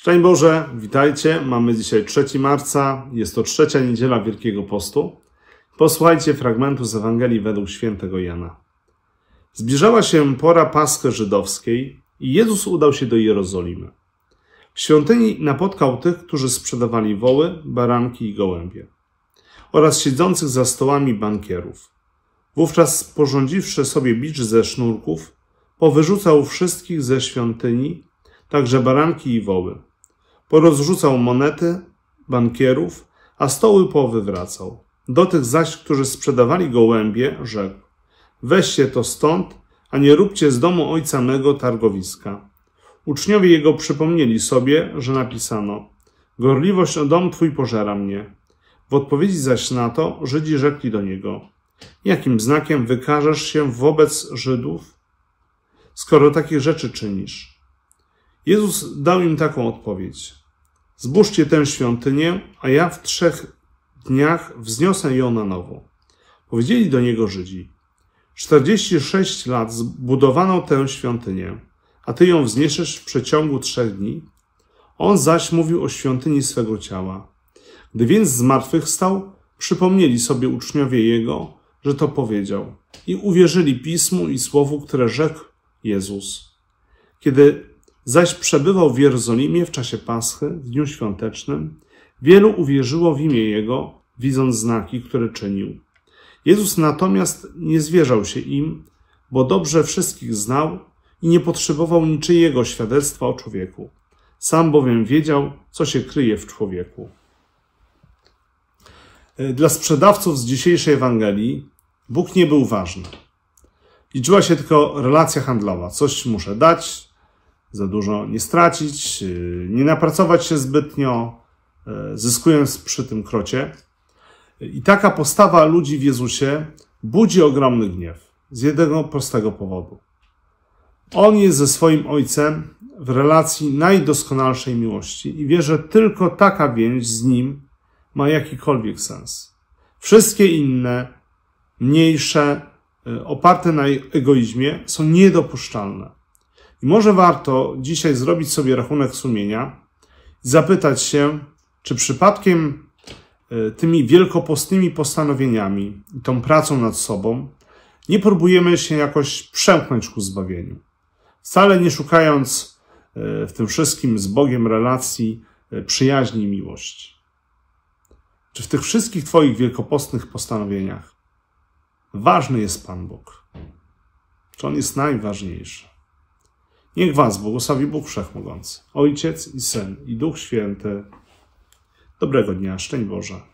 Szczęść Boże, witajcie. Mamy dzisiaj 3 marca, jest to trzecia niedziela Wielkiego Postu. Posłuchajcie fragmentu z Ewangelii według świętego Jana. Zbliżała się pora Paschy Żydowskiej i Jezus udał się do Jerozolimy. W świątyni napotkał tych, którzy sprzedawali woły, baranki i gołębie oraz siedzących za stołami bankierów. Wówczas porządziwszy sobie bicz ze sznurków, powyrzucał wszystkich ze świątyni, także baranki i woły. Porozrzucał monety bankierów, a stoły powywracał. Do tych zaś, którzy sprzedawali gołębie, rzekł: Weźcie to stąd, a nie róbcie z domu ojca mego targowiska. Uczniowie jego przypomnieli sobie, że napisano: Gorliwość o dom twój pożera mnie. W odpowiedzi zaś na to Żydzi rzekli do niego: Jakim znakiem wykażesz się wobec Żydów, skoro takie rzeczy czynisz? Jezus dał im taką odpowiedź: Zburzcie tę świątynię, a ja w trzech dniach wzniosę ją na nowo. Powiedzieli do niego Żydzi: 46 lat zbudowano tę świątynię, a ty ją wzniesiesz w przeciągu trzech dni? On zaś mówił o świątyni swego ciała. Gdy więc zmartwychwstał, przypomnieli sobie uczniowie jego, że to powiedział i uwierzyli pismu i słowu, które rzekł Jezus. Kiedy zaś przebywał w Jerozolimie w czasie Paschy, w dniu świątecznym, wielu uwierzyło w imię Jego, widząc znaki, które czynił. Jezus natomiast nie zwierzał się im, bo dobrze wszystkich znał i nie potrzebował niczyjego świadectwa o człowieku. Sam bowiem wiedział, co się kryje w człowieku. E, dla sprzedawców z dzisiejszej Ewangelii Bóg nie był ważny. Liczyła się tylko relacja handlowa. Coś muszę dać, za dużo nie stracić, y, nie napracować się zbytnio, y, zyskując przy tym krocie. I taka postawa ludzi w Jezusie budzi ogromny gniew z jednego prostego powodu. On jest ze swoim Ojcem w relacji najdoskonalszej miłości i wie, że tylko taka więź z Nim ma jakikolwiek sens. Wszystkie inne, mniejsze, y, oparte na egoizmie, są niedopuszczalne. I może warto dzisiaj zrobić sobie rachunek sumienia i zapytać się, czy przypadkiem e, tymi wielkopostnymi postanowieniami i tą pracą nad sobą nie próbujemy się jakoś przemknąć ku zbawieniu. Wcale nie szukając e, w tym wszystkim z Bogiem relacji e, przyjaźni i miłości. Czy w tych wszystkich Twoich wielkopostnych postanowieniach ważny jest Pan Bóg? Czy On jest najważniejszy? Niech Was błogosławi Bóg Wszechmogący, Ojciec i Syn i Duch Święty. Dobrego dnia, szczęść Boże.